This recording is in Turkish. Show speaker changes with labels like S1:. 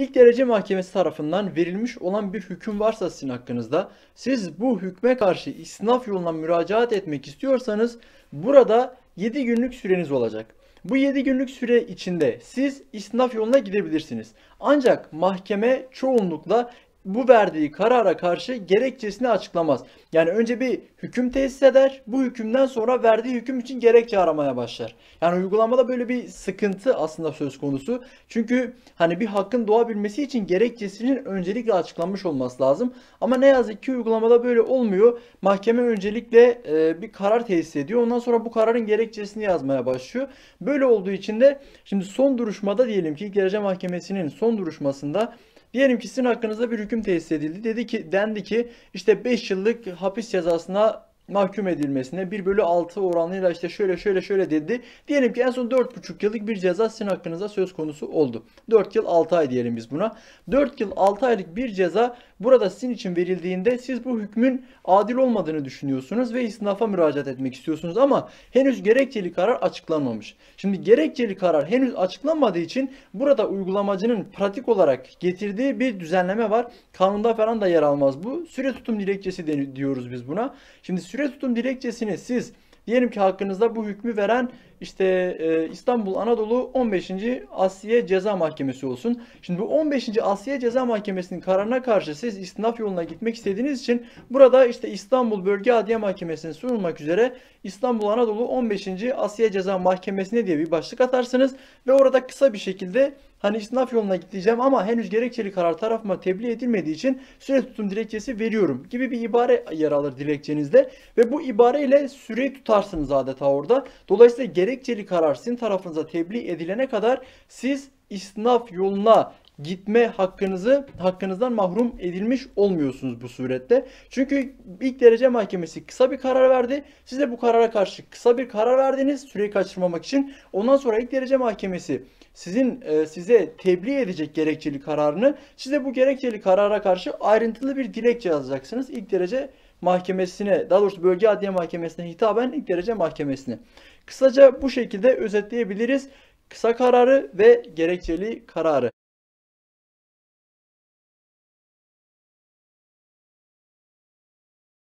S1: İlk derece mahkemesi tarafından verilmiş olan bir hüküm varsa sizin hakkınızda siz bu hükme karşı istinaf yoluna müracaat etmek istiyorsanız burada 7 günlük süreniz olacak. Bu 7 günlük süre içinde siz istinaf yoluna gidebilirsiniz. Ancak mahkeme çoğunlukla bu verdiği karara karşı gerekçesini açıklamaz. Yani önce bir hüküm tesis eder. Bu hükümden sonra verdiği hüküm için gerekçe aramaya başlar. Yani uygulamada böyle bir sıkıntı aslında söz konusu. Çünkü hani bir hakkın doğabilmesi için gerekçesinin öncelikle açıklanmış olması lazım. Ama ne yazık ki uygulamada böyle olmuyor. Mahkeme öncelikle e, bir karar tesis ediyor. Ondan sonra bu kararın gerekçesini yazmaya başlıyor. Böyle olduğu için de şimdi son duruşmada diyelim ki Gerece Mahkemesi'nin son duruşmasında Diyelim ki sizin hakkınızda bir hüküm tesis edildi. Dedi ki dendi ki işte 5 yıllık hapis cezasına mahkum edilmesine 1 bölü 6 oranıyla işte şöyle şöyle şöyle dedi. Diyelim ki en son 4,5 yıllık bir ceza sizin hakkınıza söz konusu oldu. 4 yıl 6 ay diyelim biz buna. 4 yıl 6 aylık bir ceza burada sizin için verildiğinde siz bu hükmün adil olmadığını düşünüyorsunuz ve isnafa müracaat etmek istiyorsunuz ama henüz gerekçeli karar açıklanmamış. Şimdi gerekçeli karar henüz açıklanmadığı için burada uygulamacının pratik olarak getirdiği bir düzenleme var. Kanunda falan da yer almaz bu. Süre tutum dilekçesi diyoruz biz buna. Şimdi süre tutun dilekçesini siz diyelim ki hakkınızda bu hükmü veren işte e, İstanbul Anadolu 15. Asliye Ceza Mahkemesi olsun. Şimdi bu 15. Asliye Ceza Mahkemesi'nin kararına karşı siz istinaf yoluna gitmek istediğiniz için burada işte İstanbul Bölge Adliye Mahkemesi'ne sunulmak üzere İstanbul Anadolu 15. Asliye Ceza Mahkemesi'ne diye bir başlık atarsınız ve orada kısa bir şekilde hani istinaf yoluna gideceğim ama henüz gerekçeli karar tarafıma tebliğ edilmediği için süre tutum dilekçesi veriyorum gibi bir ibare yer alır dilekçenizde ve bu ibareyle süreyi tutarsınız adeta orada. Dolayısıyla gerek gerekçeli karar sizin tarafınıza tebliğ edilene kadar siz istinaf yoluna gitme hakkınızı hakkınızdan mahrum edilmiş olmuyorsunuz bu surette. Çünkü ilk derece mahkemesi kısa bir karar verdi. Siz de bu karara karşı kısa bir karar verdiniz süreyi kaçırmamak için. Ondan sonra ilk derece mahkemesi sizin e, size tebliğ edecek gerekçeli kararını size bu gerekçeli karara karşı ayrıntılı bir dilekçe yazacaksınız. İlk derece Mahkemesi'ne, daha doğrusu Bölge Adliye Mahkemesi'ne hitaben ilk derece mahkemesine. Kısaca bu şekilde özetleyebiliriz. Kısa kararı ve gerekçeli kararı.